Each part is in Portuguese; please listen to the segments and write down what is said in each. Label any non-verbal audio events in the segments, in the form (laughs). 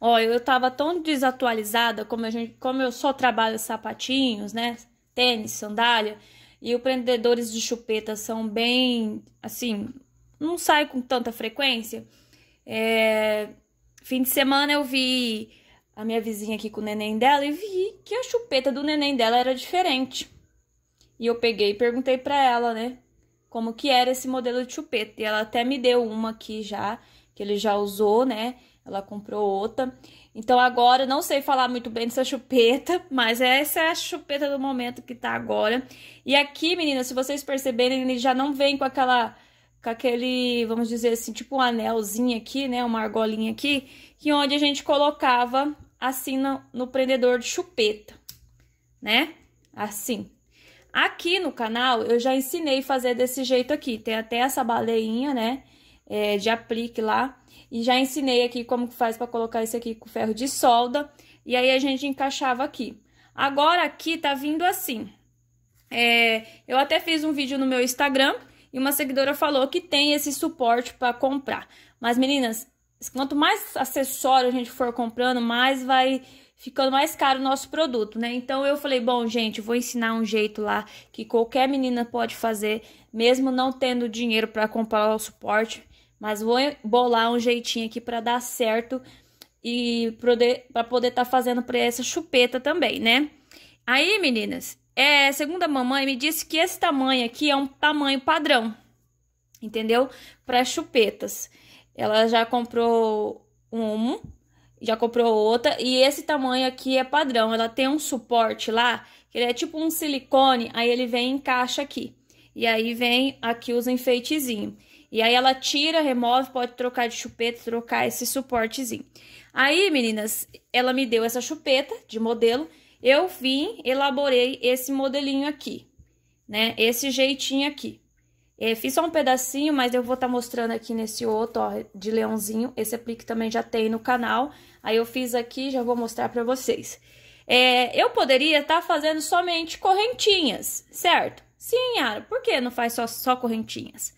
Ó, eu tava tão desatualizada, como, a gente, como eu só trabalho sapatinhos, né? Tênis, sandália, e os prendedores de chupeta são bem, assim, não sai com tanta frequência. É, fim de semana eu vi a minha vizinha aqui com o neném dela e vi que a chupeta do neném dela era diferente. E eu peguei e perguntei para ela, né, como que era esse modelo de chupeta. E ela até me deu uma aqui já, que ele já usou, né? Ela comprou outra. Então agora não sei falar muito bem dessa chupeta, mas essa é a chupeta do momento que tá agora. E aqui, meninas, se vocês perceberem, ele já não vem com aquela com aquele, vamos dizer assim, tipo um anelzinho aqui, né, uma argolinha aqui, que onde a gente colocava assim no, no prendedor de chupeta, né? Assim. Aqui no canal eu já ensinei fazer desse jeito aqui, tem até essa baleinha, né? é, de aplique lá. E já ensinei aqui como que faz para colocar isso aqui com ferro de solda. E aí a gente encaixava aqui. Agora aqui tá vindo assim. É, eu até fiz um vídeo no meu Instagram e uma seguidora falou que tem esse suporte para comprar. Mas meninas, quanto mais acessório a gente for comprando, mais vai ficando mais caro o nosso produto, né? Então eu falei, bom, gente, vou ensinar um jeito lá que qualquer menina pode fazer, mesmo não tendo dinheiro para comprar o suporte. Mas vou bolar um jeitinho aqui para dar certo e para poder estar tá fazendo para essa chupeta também, né? Aí, meninas, é, segundo a mamãe, me disse que esse tamanho aqui é um tamanho padrão, entendeu? Para chupetas. Ela já comprou um, já comprou outra, e esse tamanho aqui é padrão. Ela tem um suporte lá, que ele é tipo um silicone, aí ele vem e encaixa aqui. E aí vem aqui os enfeitezinhos. E aí ela tira, remove, pode trocar de chupeta, trocar esse suportezinho. Aí, meninas, ela me deu essa chupeta de modelo. Eu vim, elaborei esse modelinho aqui, né? Esse jeitinho aqui. É, fiz só um pedacinho, mas eu vou estar tá mostrando aqui nesse outro, ó, de leãozinho. Esse aplique também já tem no canal. Aí eu fiz aqui, já vou mostrar pra vocês. É, eu poderia estar tá fazendo somente correntinhas, certo? Sim, Yara, por que não faz só, só correntinhas?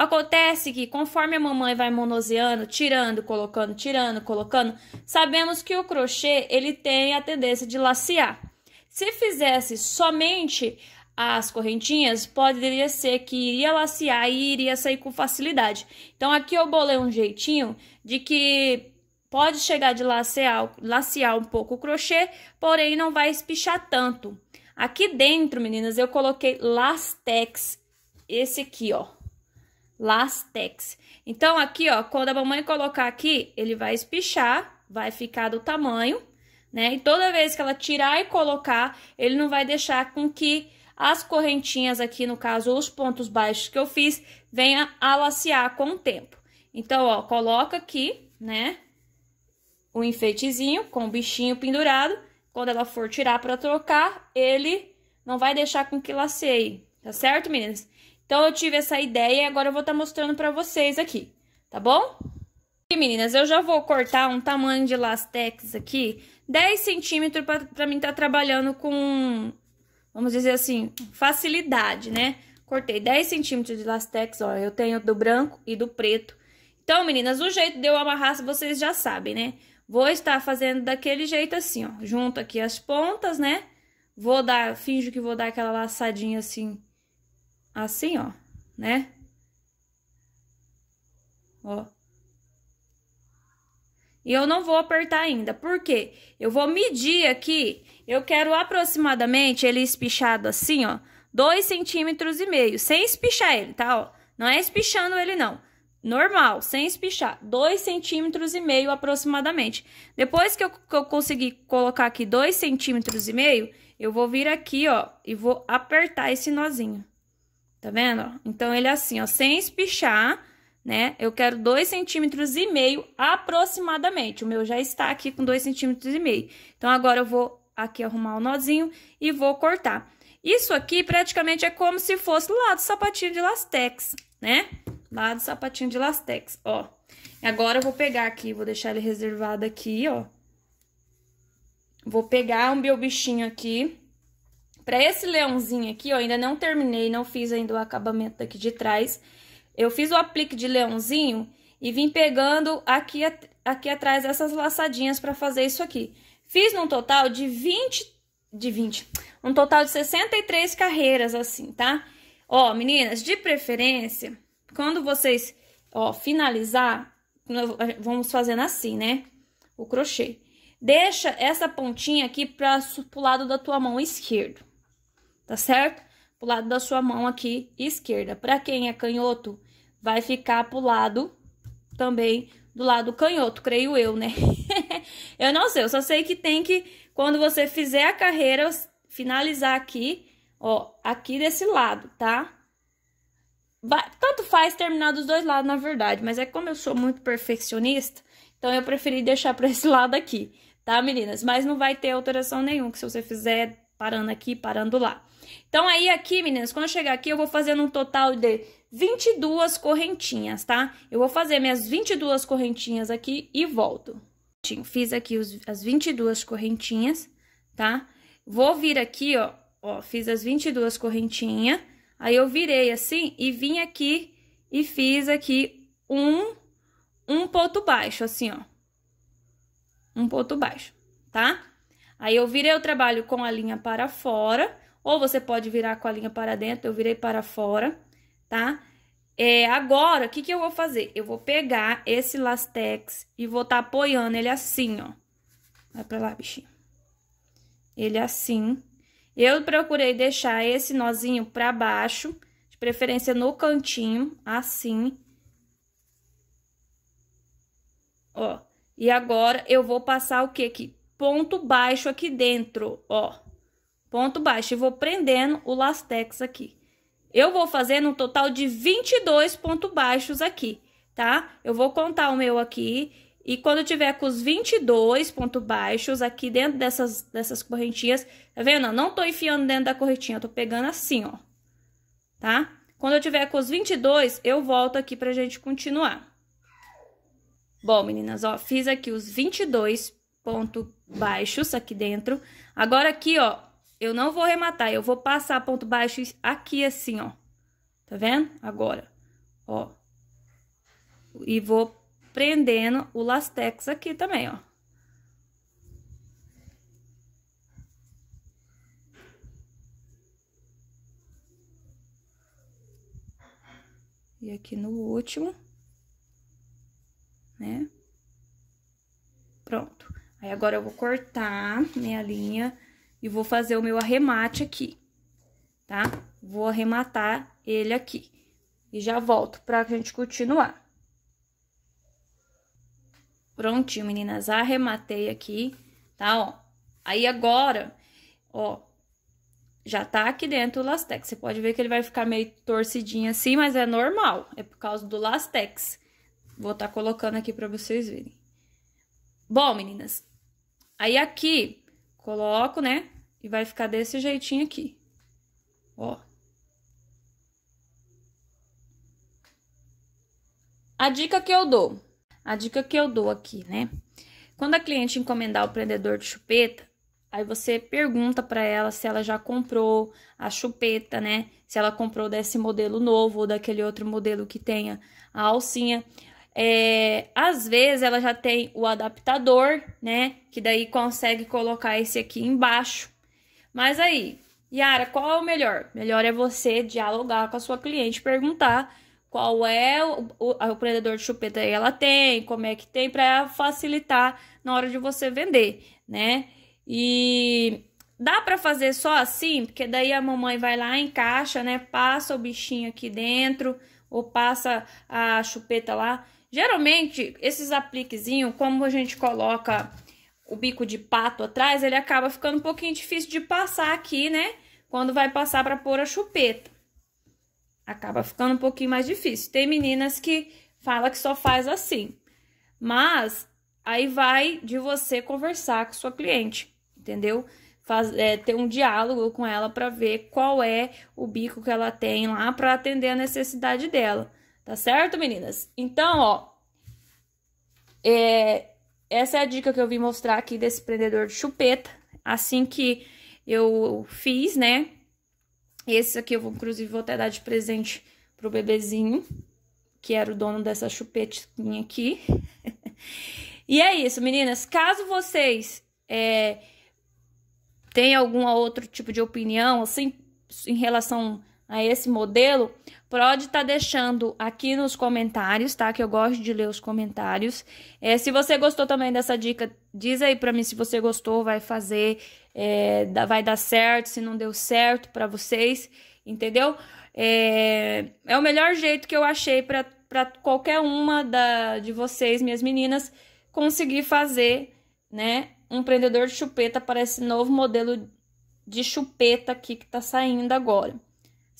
Acontece que conforme a mamãe vai monoseando, tirando, colocando, tirando, colocando, sabemos que o crochê ele tem a tendência de laciar. Se fizesse somente as correntinhas, poderia ser que iria laciar e iria sair com facilidade. Então aqui eu bolei um jeitinho de que pode chegar de lacear, um pouco o crochê, porém não vai espichar tanto. Aqui dentro, meninas, eu coloquei lastex, esse aqui, ó lastex. Então, aqui, ó, quando a mamãe colocar aqui, ele vai espichar, vai ficar do tamanho, né? E toda vez que ela tirar e colocar, ele não vai deixar com que as correntinhas aqui, no caso, os pontos baixos que eu fiz, venha a lacear com o tempo. Então, ó, coloca aqui, né, o enfeitezinho com o bichinho pendurado. Quando ela for tirar para trocar, ele não vai deixar com que laceie, tá certo, meninas? Então, eu tive essa ideia e agora eu vou estar tá mostrando para vocês aqui, tá bom? E, meninas, eu já vou cortar um tamanho de lastex aqui, 10 centímetros para mim estar tá trabalhando com, vamos dizer assim, facilidade, né? Cortei 10 centímetros de lastex, ó, eu tenho do branco e do preto. Então, meninas, o jeito de eu amarrar, vocês já sabem, né? Vou estar fazendo daquele jeito assim, ó, junto aqui as pontas, né? Vou dar, finjo que vou dar aquela laçadinha assim assim, ó, né? Ó. E eu não vou apertar ainda, porque Eu vou medir aqui, eu quero aproximadamente ele espichado assim, ó, dois centímetros e meio, sem espichar ele, tá, ó? Não é espichando ele, não. Normal, sem espichar, Dois centímetros e meio aproximadamente. Depois que eu, que eu conseguir colocar aqui dois centímetros e meio, eu vou vir aqui, ó, e vou apertar esse nozinho. Tá vendo? Então, ele é assim, ó, sem espichar, né? Eu quero dois centímetros e meio aproximadamente. O meu já está aqui com dois centímetros e meio. Então, agora eu vou aqui arrumar o nozinho e vou cortar. Isso aqui praticamente é como se fosse lá do sapatinho de lastex, né? Lá do sapatinho de lastex, ó. Agora eu vou pegar aqui, vou deixar ele reservado aqui, ó. Vou pegar o meu bichinho aqui, Pra esse leãozinho aqui, ó, ainda não terminei, não fiz ainda o acabamento daqui de trás. Eu fiz o aplique de leãozinho e vim pegando aqui, aqui atrás essas laçadinhas pra fazer isso aqui. Fiz num total de 20, de 20, um total de 63 carreiras assim, tá? Ó, meninas, de preferência, quando vocês, ó, finalizar, vamos fazendo assim, né? O crochê. Deixa essa pontinha aqui para o lado da tua mão esquerda tá certo? Pro lado da sua mão aqui esquerda. Para quem é canhoto, vai ficar pro lado também do lado canhoto, creio eu, né? (laughs) eu não sei, eu só sei que tem que, quando você fizer a carreira, finalizar aqui, ó, aqui desse lado, tá? Vai, tanto faz terminar dos dois lados, na verdade, mas é como eu sou muito perfeccionista, então eu preferi deixar pra esse (laughs) lado aqui, tá, meninas? Mas não vai ter alteração nenhuma, que se você fizer Parando aqui, parando lá. Então, aí aqui, meninas, quando chegar aqui, eu vou fazendo um total de 22 correntinhas, tá? Eu vou fazer minhas 22 correntinhas aqui e volto. Fiz aqui os, as 22 correntinhas, tá? Vou vir aqui, ó, ó, fiz as 22 correntinhas, aí eu virei assim e vim aqui e fiz aqui um, um ponto baixo, assim, ó. Um ponto baixo, tá? Aí eu virei o trabalho com a linha para fora, ou você pode virar com a linha para dentro, eu virei para fora, tá? É, agora, o que, que eu vou fazer? Eu vou pegar esse lastex e vou estar tá apoiando ele assim, ó. Vai pra lá, bichinho. Ele assim. Eu procurei deixar esse nozinho pra baixo, de preferência no cantinho, assim. Ó, e agora eu vou passar o que aqui? ponto baixo aqui dentro, ó. Ponto baixo. E vou prendendo o lastex aqui. Eu vou fazer um total de 22 pontos baixos aqui, tá? Eu vou contar o meu aqui. E quando eu tiver com os 22 pontos baixos aqui dentro dessas, dessas correntinhas, tá vendo? Eu não tô enfiando dentro da correntinha, eu tô pegando assim, ó. Tá? Quando eu tiver com os 22, eu volto aqui pra gente continuar. Bom, meninas, ó, fiz aqui os 22 ponto baixos aqui dentro. Agora aqui, ó, eu não vou rematar, eu vou passar ponto baixo aqui assim, ó. Tá vendo? Agora, ó. E vou prendendo o lastex aqui também, ó. E aqui no último, né? Pronto. Aí agora eu vou cortar minha linha e vou fazer o meu arremate aqui, tá? Vou arrematar ele aqui. E já volto pra gente continuar. Prontinho, meninas, arrematei aqui, tá, ó. Aí agora, ó, já tá aqui dentro o lastex. Você pode ver que ele vai ficar meio torcidinho assim, mas é normal, é por causa do lastex. Vou tá colocando aqui pra vocês verem. Bom, meninas, Aí aqui, coloco, né? E vai ficar desse jeitinho aqui. Ó. A dica que eu dou, a dica que eu dou aqui, né? Quando a cliente encomendar o prendedor de chupeta, Aí você pergunta para ela se ela já comprou a chupeta, né? Se ela comprou desse modelo novo ou daquele outro modelo que tenha a alcinha. É, às vezes ela já tem o adaptador, né? Que daí consegue colocar esse aqui embaixo. Mas aí, Yara, qual é o melhor? Melhor é você dialogar com a sua cliente, perguntar qual é o, o, o prendedor de chupeta que ela tem, como é que tem, para facilitar na hora de você vender, né? E dá para fazer só assim, porque daí a mamãe vai lá, encaixa, né? Passa o bichinho aqui dentro ou passa a chupeta lá. Geralmente, esses apliquezinhos, como a gente coloca o bico de pato atrás, ele acaba ficando um pouquinho difícil de passar aqui, né? Quando vai passar para pôr a chupeta. Acaba ficando um pouquinho mais difícil. Tem meninas que fala que só faz assim. Mas aí vai de você conversar com sua cliente, entendeu? Faz, é, ter um diálogo com ela para ver qual é o bico que ela tem lá para atender a necessidade dela. Tá certo, meninas? Então, ó, é, essa é a dica que eu vim mostrar aqui desse prendedor de chupeta. Assim que eu fiz, né? Esse aqui eu vou, inclusive, vou até dar de presente pro bebezinho, que era o dono dessa chupetinha aqui. (laughs) e é isso, meninas. Caso vocês é, tenham algum outro tipo de opinião, assim, em relação a esse modelo, pode estar tá deixando aqui nos comentários, tá? Que eu gosto de ler os comentários. É, se você gostou também dessa dica, diz aí para mim se você gostou, vai fazer, é, vai dar certo, se não deu certo para vocês, entendeu? É, é o melhor jeito que eu achei para qualquer uma da, de vocês, minhas meninas, conseguir fazer, né? Um prendedor de chupeta para esse novo modelo de chupeta aqui que tá saindo agora.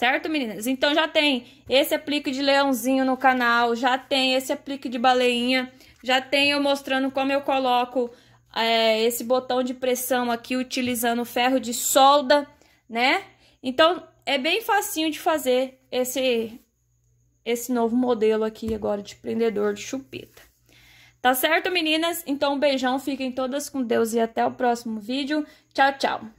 Certo, meninas? Então já tem esse aplique de leãozinho no canal, já tem esse aplique de baleinha, já tem eu mostrando como eu coloco é, esse botão de pressão aqui utilizando ferro de solda, né? Então é bem facinho de fazer esse, esse novo modelo aqui agora de prendedor de chupeta. Tá certo, meninas? Então um beijão, fiquem todas com Deus e até o próximo vídeo. Tchau, tchau!